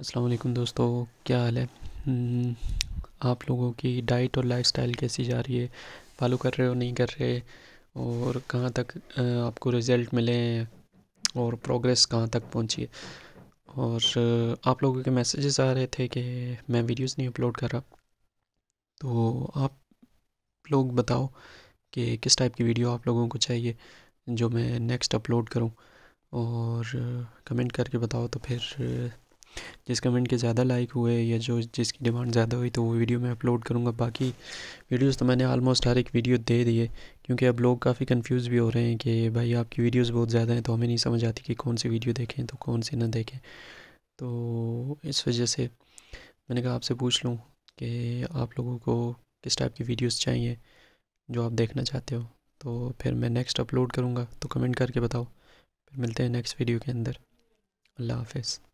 अस्सलाम वालेकुम दोस्तों क्या हाल है हम्म, आप लोगों की डाइट और लाइफस्टाइल कैसी जा रही है फॉलो कर रहे हो नहीं कर रहे और कहाँ तक आपको रिज़ल्ट मिले और प्रोग्रेस कहाँ तक पहुँची है और आप लोगों के मैसेजेस आ रहे थे कि मैं वीडियोस नहीं अपलोड कर रहा तो आप लोग बताओ कि किस टाइप की वीडियो आप लोगों को चाहिए जो मैं नेक्स्ट अपलोड करूँ और कमेंट करके बताओ तो फिर जिस कमेंट के ज़्यादा लाइक हुए या जो जिसकी डिमांड ज़्यादा हुई तो वो वीडियो मैं अपलोड करूँगा बाकी वीडियोस तो मैंने ऑलमोस्ट हर एक वीडियो दे दिए क्योंकि अब लोग काफ़ी कंफ्यूज भी हो रहे हैं कि भाई आपकी वीडियोस बहुत ज़्यादा हैं तो हमें नहीं समझ आती कि कौन सी वीडियो देखें तो कौन सी ना देखें तो इस वजह से मैंने कहा आपसे पूछ लूँ कि आप लोगों को किस टाइप की वीडियोज़ चाहिए जो आप देखना चाहते हो तो फिर मैं नेक्स्ट अपलोड करूँगा तो कमेंट करके बताओ फिर मिलते हैं नेक्स्ट वीडियो के अंदर अल्लाह हाफिज़